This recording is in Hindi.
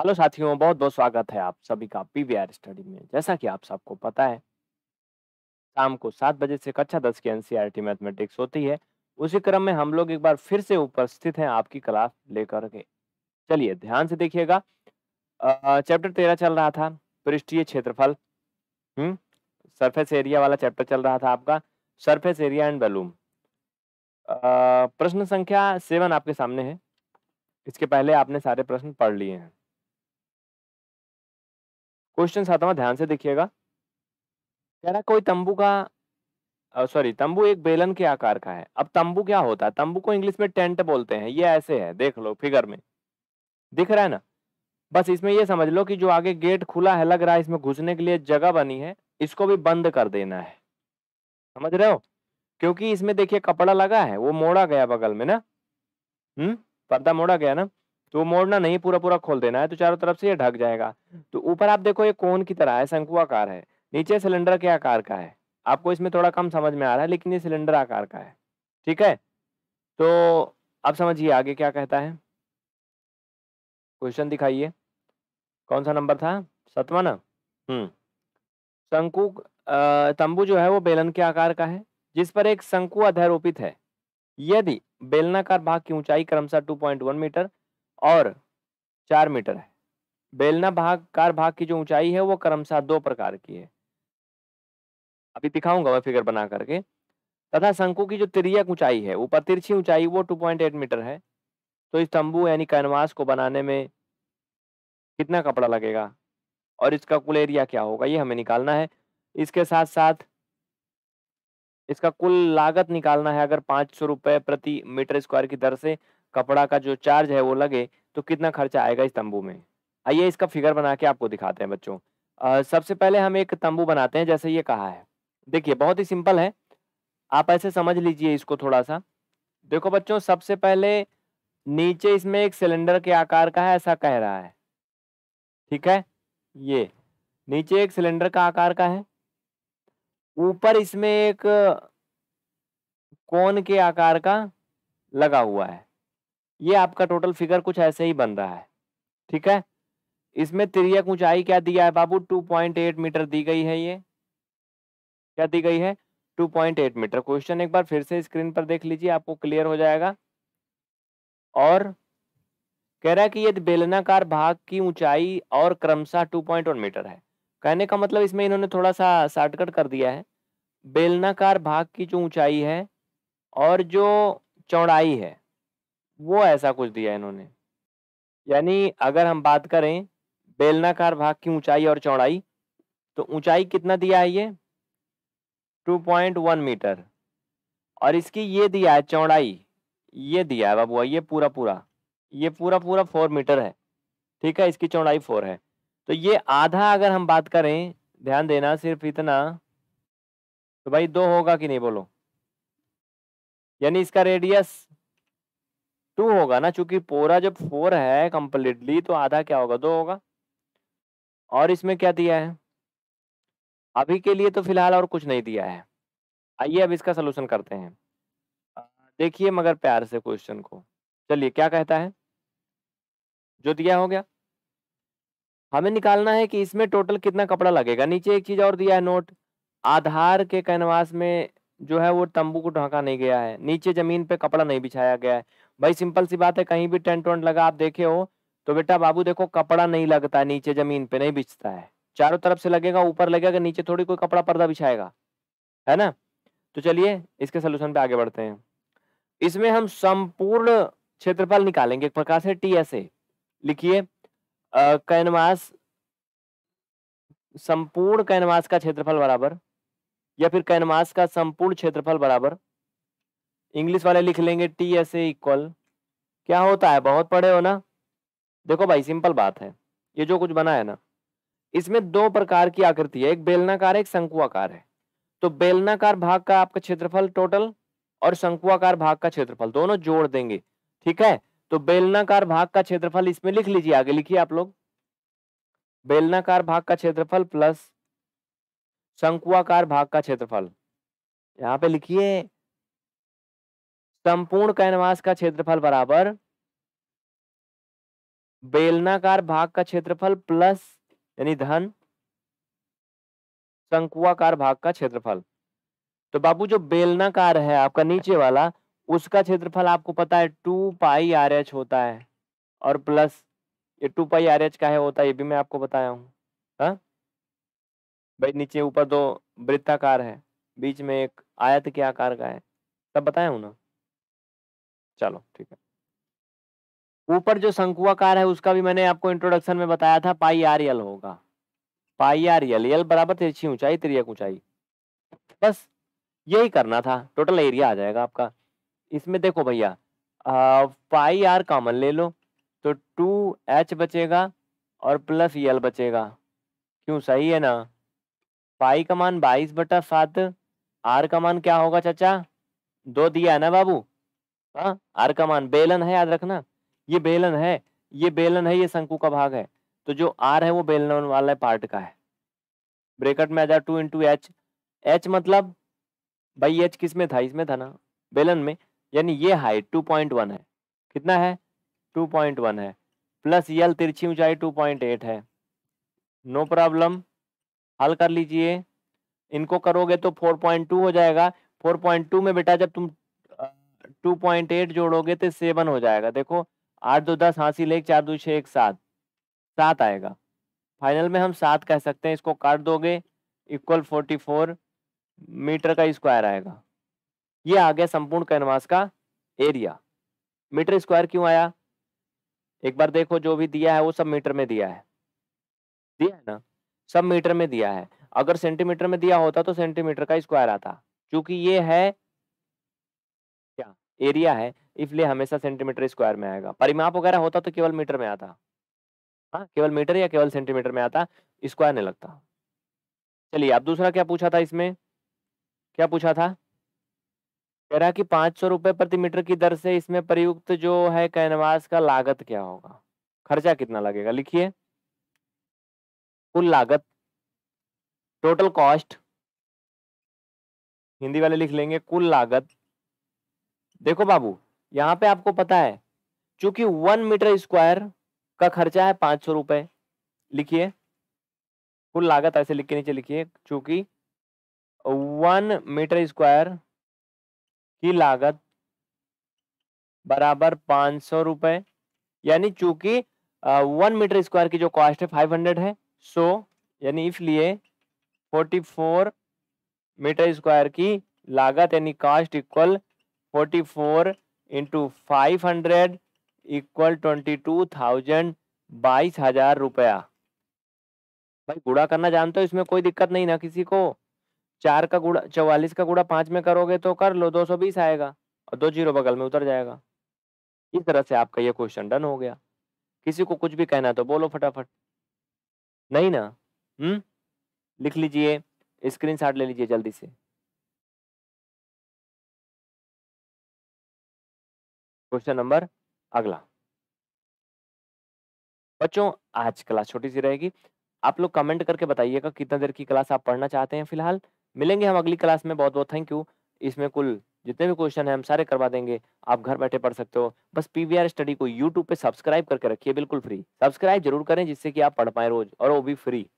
हेलो साथियों बहुत बहुत स्वागत है आप सभी का पीवीआर स्टडी में जैसा कि आप सबको पता है शाम को सात बजे से कक्षा दस की एनसीईआरटी मैथमेटिक्स होती है उसी क्रम में हम लोग एक बार फिर से उपस्थित हैं आपकी क्लास लेकर के चलिए ध्यान से देखिएगा चैप्टर तेरह चल रहा था पृष्ठीय क्षेत्रफल हम्म सरफेस एरिया वाला चैप्टर चल रहा था आपका सरफेस एरिया एंड वैलूम प्रश्न संख्या सेवन आपके सामने है इसके पहले आपने सारे प्रश्न पढ़ लिए हैं क्वेश्चन सातवां ध्यान से देखिएगा कह रहा कोई तंबू का सॉरी तंबू एक बेलन के आकार का है अब तंबू क्या होता है तंबू को इंग्लिश में टेंट बोलते हैं ये ऐसे है देख लो फिगर में दिख रहा है ना बस इसमें ये समझ लो कि जो आगे गेट खुला है लग रहा है इसमें घुसने के लिए जगह बनी है इसको भी बंद कर देना है समझ रहे हो क्योंकि इसमें देखिए कपड़ा लगा है वो मोड़ा गया बगल में ना हम्म पर्दा मोड़ा गया ना तो मोड़ना नहीं पूरा पूरा खोल देना है तो चारों तरफ से ये ढक जाएगा तो ऊपर आप देखो ये कोन की तरह है शंकुआकार है नीचे सिलेंडर के आकार का है आपको इसमें थोड़ा कम समझ में आ रहा है लेकिन ये सिलेंडर आकार का है ठीक है तो आप समझिए आगे क्या कहता है क्वेश्चन दिखाइए कौन सा नंबर था सतवा ना हम्म शंकु तंबू जो है वो बेलन के आकार का है जिस पर एक शंकु अध्यारोपित है यदि बेलनाकार भाग की ऊंचाई क्रमशः 2.1 मीटर और चार मीटर है बेलना भाग कार भाग की जो ऊंचाई है वो क्रमशः दो प्रकार की है अभी दिखाऊंगा मैं फिगर बना करके तथा शंकु की जो तिरियक ऊंचाई है ऊपर तिरछी ऊंचाई वो 2.8 मीटर है तो इस तंबू यानी कैनवास को बनाने में कितना कपड़ा लगेगा और इसका कुल एरिया क्या होगा ये हमें निकालना है इसके साथ साथ इसका कुल लागत निकालना है अगर पाँच सौ रुपये प्रति मीटर स्क्वायर की दर से कपड़ा का जो चार्ज है वो लगे तो कितना खर्चा आएगा इस तंबू में आइए इसका फिगर बना के आपको दिखाते हैं बच्चों आ, सबसे पहले हम एक तंबू बनाते हैं जैसे ये कहा है देखिए बहुत ही सिंपल है आप ऐसे समझ लीजिए इसको थोड़ा सा देखो बच्चों सबसे पहले नीचे इसमें एक सिलेंडर के आकार का है ऐसा कह रहा है ठीक है ये नीचे एक सिलेंडर का आकार का है ऊपर इसमें एक कोन के आकार का लगा हुआ है ये आपका टोटल फिगर कुछ ऐसे ही बन रहा है ठीक है इसमें तिरक ऊंचाई क्या दिया है बाबू 2.8 मीटर दी गई है ये क्या दी गई है 2.8 मीटर क्वेश्चन एक बार फिर से स्क्रीन पर देख लीजिए आपको क्लियर हो जाएगा और कह रहा है कि ये बेलनाकार भाग की ऊंचाई और क्रमशः 2.1 मीटर है कहने का मतलब इसमें इन्होंने थोड़ा सा शॉर्टकट कर दिया है बेलनाकार भाग की जो ऊंचाई है और जो चौड़ाई है वो ऐसा कुछ दिया इन्होंने यानी अगर हम बात करें बेलनाकार भाग की ऊंचाई और चौड़ाई तो ऊंचाई कितना दिया है ये 2.1 मीटर और इसकी ये दिया है चौड़ाई ये दिया है बाबुआ ये पूरा पूरा ये पूरा पूरा फोर मीटर है ठीक है इसकी चौड़ाई फोर है तो ये आधा अगर हम बात करें ध्यान देना सिर्फ इतना तो भाई दो होगा कि नहीं बोलो यानी इसका रेडियस टू तो होगा ना चूंकि पूरा जब फोर है कंप्लीटली तो आधा क्या होगा दो होगा और इसमें क्या दिया है अभी के लिए तो फिलहाल और कुछ नहीं दिया है आइए अब इसका सलूशन करते हैं देखिए मगर प्यार से क्वेश्चन को चलिए क्या कहता है जो दिया हो गया हमें निकालना है कि इसमें टोटल कितना कपड़ा लगेगा नीचे एक चीज़ और दिया है नोट आधार के कैनवास में जो है वो तंबू को ढका नहीं गया है नीचे ज़मीन पे कपड़ा नहीं बिछाया गया है भाई सिंपल सी बात है कहीं भी टेंट वेंट लगा आप देखे हो तो बेटा बाबू देखो कपड़ा नहीं लगता नीचे जमीन पे नहीं बिछता है चारों तरफ से लगेगा ऊपर लगेगा नीचे थोड़ी कोई कपड़ा पर्दा बिछाएगा है ना तो चलिए इसके सोल्यूशन पे आगे बढ़ते हैं इसमें हम संपूर्ण क्षेत्रफल निकालेंगे एक प्रकार से टी एस ए लिखिए कैनवास संपूर्ण कैनवास का क्षेत्रफल बराबर या फिर कैनवास का संपूर्ण क्षेत्रफल बराबर इंग्लिश वाले लिख लेंगे टी एस इक्वल क्या होता है बहुत पढ़े हो ना देखो भाई सिंपल बात है ये जो कुछ बना है ना इसमें दो प्रकार की आकृति है एक बेलनाकार है एक शंकुआकार है तो बेलनाकार भाग का आपका क्षेत्रफल टोटल और शंकुआकार भाग का क्षेत्रफल दोनों जोड़ देंगे ठीक है तो बेलनाकार भाग का क्षेत्रफल इसमें लिख लीजिए आगे लिखिए आप लोग बेलनाकार भाग का क्षेत्रफल प्लस शंकुआकार भाग का क्षेत्रफल यहाँ पे लिखिए संपूर्ण कैनवास का क्षेत्रफल बराबर बेलनाकार भाग का क्षेत्रफल प्लस यानी धन शंकुआकार भाग का क्षेत्रफल तो बाबू जो बेलनाकार है आपका नीचे वाला उसका क्षेत्रफल आपको पता है टू पाई आर एच होता है और प्लस ये टू पाई आर एच का है होता है ये भी मैं आपको बताया हूँ हाँ? भाई नीचे ऊपर दो वृत्ताकार है बीच में एक आयत के आकार का है सब बताया हूँ ना चलो ठीक है ऊपर जो शंकुआकार है उसका भी मैंने आपको इंट्रोडक्शन में बताया था पाई आर यल होगा पाई आर यल यल बराबर तिरछी ऊंचाई त्रियक ऊंचाई बस यही करना था टोटल एरिया आ जाएगा आपका इसमें देखो भैया पाई आर कॉमन ले लो तो टू एच बचेगा और प्लस यल बचेगा क्यों सही है ना पाई का मान बाईस बटा सात आर का मान क्या होगा चाचा दो दिया है ना बाबू हाँ आर का मान बेलन है याद रखना ये बेलन है ये बेलन है ये शंकु का भाग है तो जो आर है वो बेलन वाला पार्ट का है ब्रेकट में आ जाए टू इंटू एच एच मतलब भाई एच किस में था इसमें था ना बेलन में यानी ये हाइट टू पॉइंट वन है कितना है टू पॉइंट वन है प्लस यल तिरछी ऊंचाई टू पॉइंट एट है नो प्रॉब्लम हल कर लीजिए इनको करोगे तो फोर पॉइंट टू हो जाएगा फोर पॉइंट टू में बेटा जब तुम टू पॉइंट एट जोड़ोगे तो सेवन हो जाएगा देखो आठ दो दस हाँसी लेक चार दो छः एक सात सात आएगा फाइनल में हम सात कह सकते हैं इसको काट दोगे इक्वल फोर्टी फोर मीटर का स्क्वायर आएगा ये आ गया संपूर्ण कैनवास का एरिया मीटर स्क्वायर क्यों आया एक बार देखो जो भी दिया है वो सब मीटर में दिया है दिया है ना सब मीटर में दिया है अगर सेंटीमीटर में दिया होता तो सेंटीमीटर का स्क्वायर आता क्योंकि ये है एरिया है इसलिए हमेशा सेंटीमीटर स्क्वायर में आएगा परिमाप वगैरह होता तो केवल मीटर में आता हाँ केवल मीटर या केवल सेंटीमीटर में आता स्क्वायर नहीं लगता चलिए अब दूसरा क्या पूछा था इसमें क्या पूछा था कह रहा कि पाँच सौ रुपये प्रति मीटर की दर से इसमें प्रयुक्त जो है कैनवास का लागत क्या होगा खर्चा कितना लगेगा लिखिए कुल लागत टोटल कॉस्ट हिंदी वाले लिख लेंगे कुल लागत देखो बाबू यहाँ पे आपको पता है चूंकि वन मीटर स्क्वायर का खर्चा है पांच सौ रुपए लिखिए कुल लागत ऐसे लिख के नीचे लिखिए चूंकि वन मीटर स्क्वायर की लागत बराबर पांच सौ रुपए यानी चूंकि वन मीटर स्क्वायर की जो कॉस्ट है फाइव हंड्रेड है सो यानी इसलिए फोर्टी फोर मीटर स्क्वायर की लागत यानी cost equal forty four into five hundred equal twenty two thousand बाईस हजार रुपया भाई गुड़ा करना जानते हो इसमें कोई दिक्कत नहीं ना किसी को चार का गुड़ा चौवालीस का गुड़ा पाँच में करोगे तो कर लो दो सौ बीस आएगा और दो जीरो बगल में उतर जाएगा इस तरह से आपका ये क्वेश्चन डन हो गया किसी को कुछ भी कहना तो बोलो फटाफट नहीं ना हम्म लिख लीजिए स्क्रीनशॉट ले लीजिए जल्दी से क्वेश्चन नंबर अगला बच्चों आज क्लास छोटी सी रहेगी आप लोग कमेंट करके बताइएगा कितना देर की क्लास आप पढ़ना चाहते हैं फिलहाल मिलेंगे हम अगली क्लास में बहुत बहुत थैंक यू इसमें कुल जितने भी क्वेश्चन हैं हम सारे करवा देंगे आप घर बैठे पढ़ सकते हो बस पीवीआर स्टडी को यूट्यूब पे सब्सक्राइब करके रखिए बिल्कुल फ्री सब्सक्राइब जरूर करें जिससे कि आप पढ़ पाए रोज और वो भी फ्री